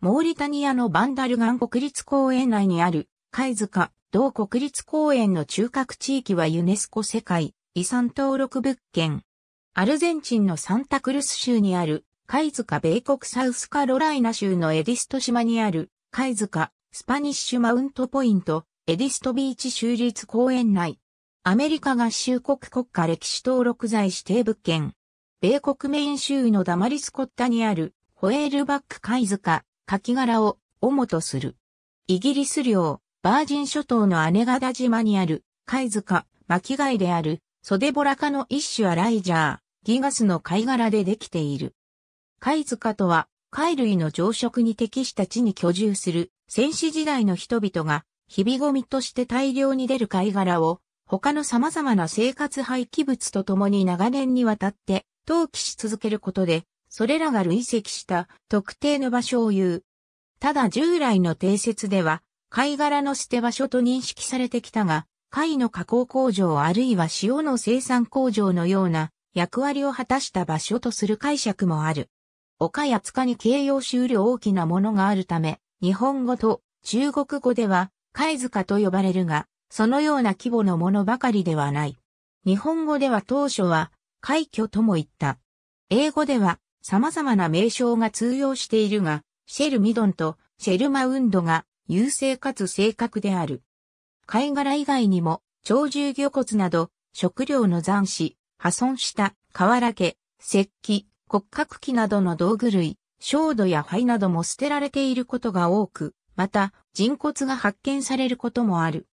モーリタニアのバンダルガン国立公園内にある、貝塚、同国立公園の中核地域はユネスコ世界遺産登録物件。アルゼンチンのサンタクルス州にある、貝塚米国サウスカロライナ州のエディスト島にある、貝塚、スパニッシュマウントポイント、エディストビーチ州立公園内。アメリカ合衆国国家歴史登録財指定物件。米国メイン州のダマリスコッタにある、ホエールバック貝塚、カキ殻を主とする。イギリス領、バージン諸島の姉ヶ島にある、貝塚、巻貝である、袖ボラ科の一種アライジャー、ギガスの貝殻でできている。貝塚とは、貝類の増殖に適した地に居住する、戦士時代の人々が、日々ゴミとして大量に出る貝殻を、他の様々な生活廃棄物とともに長年にわたって、投棄し続けることで、それらが累積した特定の場所を言う。ただ従来の定説では、貝殻の捨て場所と認識されてきたが、貝の加工工場あるいは塩の生産工場のような役割を果たした場所とする解釈もある。岡や塚に形容終了大きなものがあるため、日本語と中国語では貝塚と呼ばれるが、そのような規模のものばかりではない。日本語では当初は、海居とも言った。英語では、様々な名称が通用しているが、シェルミドンとシェルマウンドが優勢かつ正確である。貝殻以外にも、鳥獣魚骨など、食料の残死、破損した瓦毛、石器、骨格器などの道具類、焦土や灰なども捨てられていることが多く、また、人骨が発見されることもある。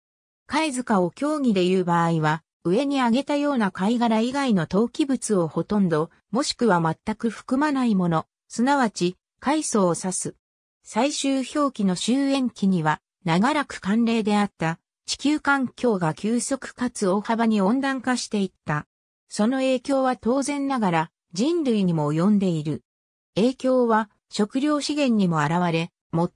貝塚を競技で言う場合は、上に挙げたような貝殻以外の陶器物をほとんどもしくは全く含まないもの、すなわち、階層を指す。最終表記の終焉期には、長らく慣例であった地球環境が急速かつ大幅に温暖化していった。その影響は当然ながら人類にも及んでいる。影響は食料資源にも現れ、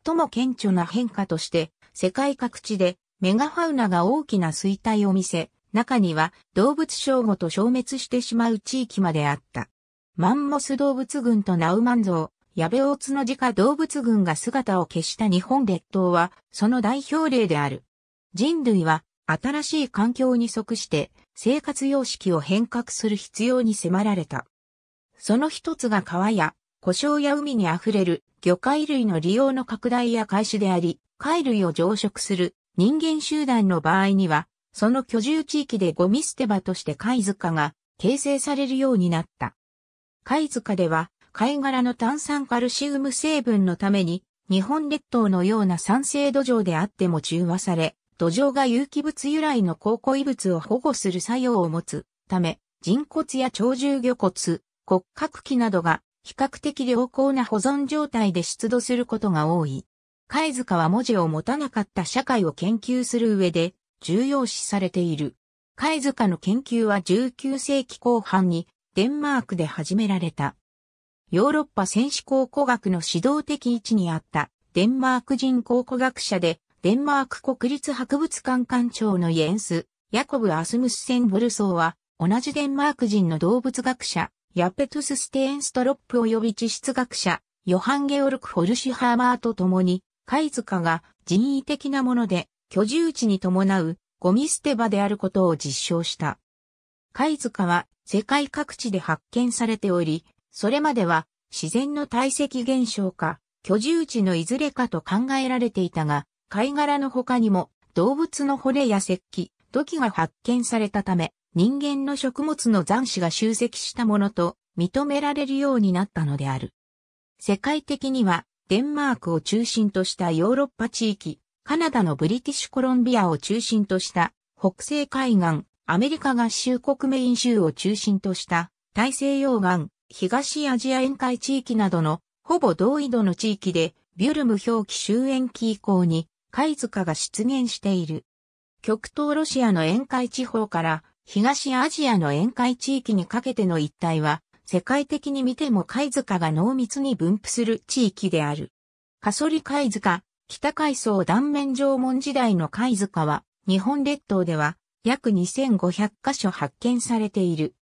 最も顕著な変化として世界各地でメガファウナが大きな衰退を見せ、中には動物称護と消滅してしまう地域まであった。マンモス動物群とナウマンゾウ、ヤベオツノジカ動物群が姿を消した日本列島は、その代表例である。人類は、新しい環境に即して、生活様式を変革する必要に迫られた。その一つが川や、故障や海に溢れる魚介類の利用の拡大や開始であり、貝類を増殖する人間集団の場合には、その居住地域でゴミ捨て場として貝塚が形成されるようになった。貝塚では、貝殻の炭酸カルシウム成分のために、日本列島のような酸性土壌であっても中和され、土壌が有機物由来の高固異物を保護する作用を持つため、人骨や鳥獣魚骨、骨格器などが比較的良好な保存状態で出土することが多い。貝塚は文字を持たなかった社会を研究する上で重要視されている。貝塚の研究は19世紀後半にデンマークで始められた。ヨーロッパ戦士考古学の指導的位置にあったデンマーク人考古学者でデンマーク国立博物館館長のイエンス、ヤコブ・アスムスセン・ボルソーは同じデンマーク人の動物学者、ヤペトゥス・ステーンストロップ及び地質学者、ヨハン・ゲオルク・ホルシュハーマーと共に、貝塚が人為的なもので居住地に伴うゴミ捨て場であることを実証した。貝塚は世界各地で発見されており、それまでは自然の堆積現象か居住地のいずれかと考えられていたが、貝殻の他にも動物の骨や石器、土器が発見されたため、人間の食物の残滓が集積したものと認められるようになったのである。世界的にはデンマークを中心としたヨーロッパ地域、カナダのブリティッシュコロンビアを中心とした北西海岸、アメリカ合衆国メイン州を中心とした大西洋岸、東アジア沿海地域などのほぼ同緯度の地域でビュルム表記終焉期以降に貝塚が出現している。極東ロシアの沿海地方から東アジアの沿海地域にかけての一帯は世界的に見ても貝塚が濃密に分布する地域である。カソリ貝塚、北海層断面縄文時代の貝塚は、日本列島では約2500箇所発見されている。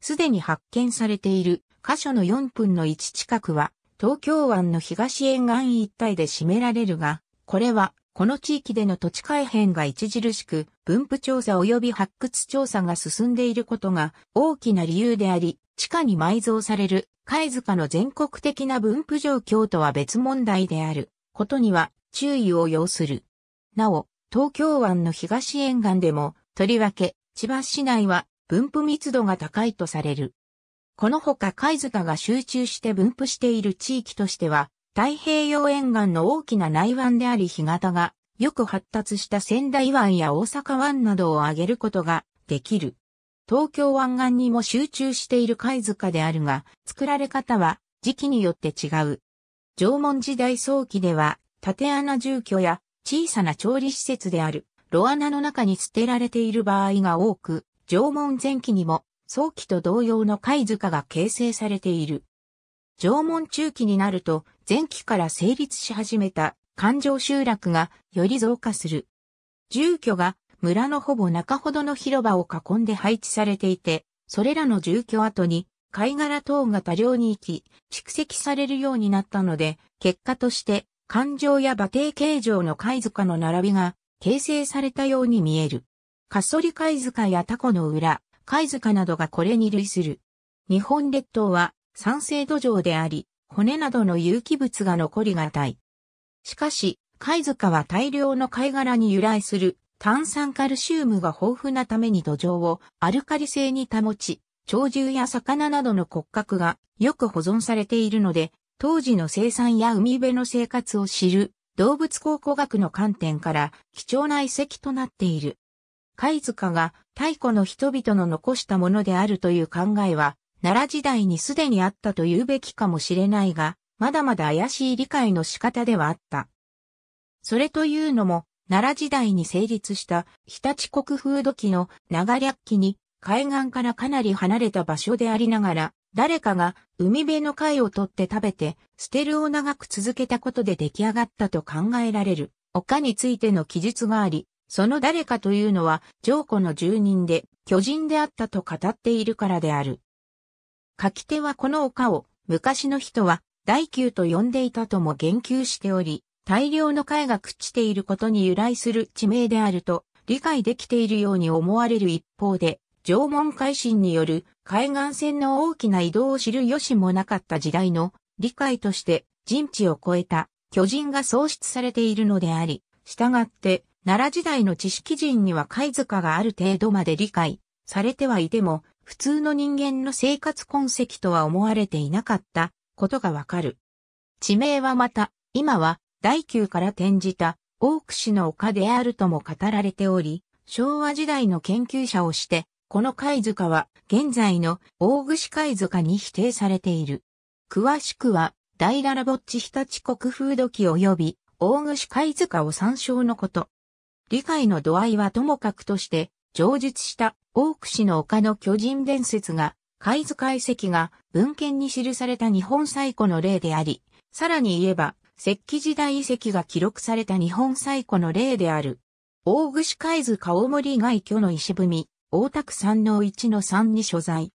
すでに発見されている箇所の4分の1近くは、東京湾の東沿岸一帯で占められるが、これは、この地域での土地改変が著しく、分布調査及び発掘調査が進んでいることが大きな理由であり、地下に埋蔵される貝塚の全国的な分布状況とは別問題であることには注意を要する。なお、東京湾の東沿岸でも、とりわけ、千葉市内は分布密度が高いとされる。このほか貝塚が集中して分布している地域としては、太平洋沿岸の大きな内湾であり干潟が、よく発達した仙台湾や大阪湾などを挙げることができる。東京湾岸にも集中している貝塚であるが、作られ方は時期によって違う。縄文時代早期では、縦穴住居や小さな調理施設である、ロアナの中に捨てられている場合が多く、縄文前期にも、早期と同様の貝塚が形成されている。縄文中期になると、前期から成立し始めた環状集落がより増加する。住居が村のほぼ中ほどの広場を囲んで配置されていて、それらの住居跡に貝殻等が多量に行き、蓄積されるようになったので、結果として環状や馬蹄形状の貝塚の並びが形成されたように見える。カッソリ貝塚やタコの裏、貝塚などがこれに類する。日本列島は酸性土壌であり、骨などの有機物が残りがたい。しかし、貝塚は大量の貝殻に由来する炭酸カルシウムが豊富なために土壌をアルカリ性に保ち、鳥獣や魚などの骨格がよく保存されているので、当時の生産や海辺の生活を知る動物考古学の観点から貴重な遺跡となっている。貝塚が太古の人々の残したものであるという考えは、奈良時代にすでにあったと言うべきかもしれないが、まだまだ怪しい理解の仕方ではあった。それというのも、奈良時代に成立した日立国風土器の長略記に海岸からかなり離れた場所でありながら、誰かが海辺の貝を取って食べて、捨てるを長く続けたことで出来上がったと考えられる、丘についての記述があり、その誰かというのは、上古の住人で、巨人であったと語っているからである。書き手はこの丘を、昔の人は、大宮と呼んでいたとも言及しており、大量の貝が朽ちていることに由来する地名であると理解できているように思われる一方で、縄文海進による海岸線の大きな移動を知る余しもなかった時代の理解として人知を超えた巨人が創出されているのであり、従って奈良時代の知識人には貝塚がある程度まで理解されてはいても、普通の人間の生活痕跡とは思われていなかったことがわかる。地名はまた、今は大宮から転じた大市の丘であるとも語られており、昭和時代の研究者をしてこの貝塚は現在の大串貝塚に否定されている。詳しくは、大ララボッチ日立国風土記及び大串貝塚を参照のこと。理解の度合いはともかくとして、上述した大串の丘の巨人伝説が、貝塚遺跡が文献に記された日本最古の例であり、さらに言えば、石器時代遺跡が記録された日本最古の例である。大串貝塚大森外居の石踏み、大田区3の1の3に所在。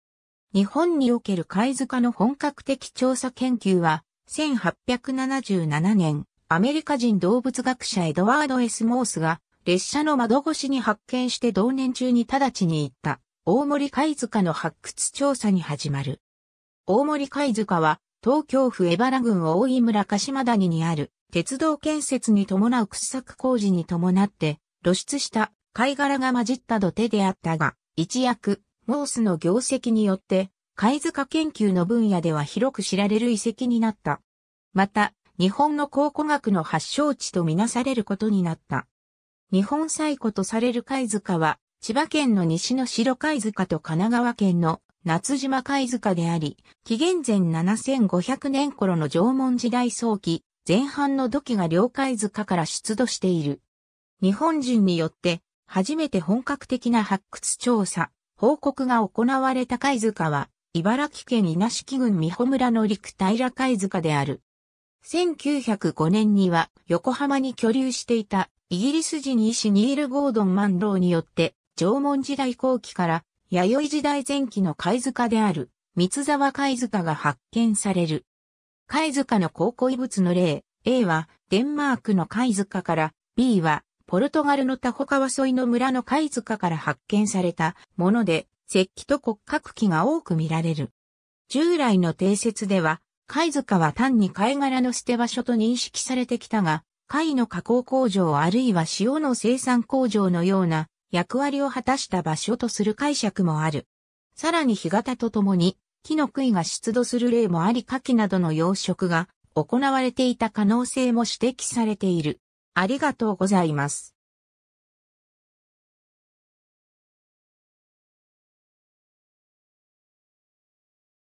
日本における貝塚の本格的調査研究は、1877年、アメリカ人動物学者エドワード・エスモースが、列車の窓越しに発見して同年中に直ちに行った、大森貝塚の発掘調査に始まる。大森貝塚は、東京府荏原郡大井村鹿島谷にある、鉄道建設に伴う掘削工事に伴って、露出した貝殻が混じった土手であったが、一躍、モースの業績によって、貝塚研究の分野では広く知られる遺跡になった。また、日本の考古学の発祥地とみなされることになった。日本最古とされる貝塚は、千葉県の西の白貝塚と神奈川県の夏島貝塚であり、紀元前7500年頃の縄文時代早期、前半の土器が両貝塚から出土している。日本人によって初めて本格的な発掘調査、報告が行われた貝塚は、茨城県稲敷郡美穂村の陸平貝塚である。1905年には横浜に居留していたイギリス人医師ニール・ゴードン・マンローによって縄文時代後期から弥生時代前期の貝塚である三沢貝塚が発見される。貝塚の高校遺物の例 A はデンマークの貝塚から B はポルトガルのタホ川沿いの村の貝塚から発見されたもので、石器と骨格器が多く見られる。従来の定説では、貝塚は単に貝殻の捨て場所と認識されてきたが、貝の加工工場あるいは塩の生産工場のような役割を果たした場所とする解釈もある。さらに干潟とともに木の杭が出土する例もあり牡蠣などの養殖が行われていた可能性も指摘されている。ありがとうございます。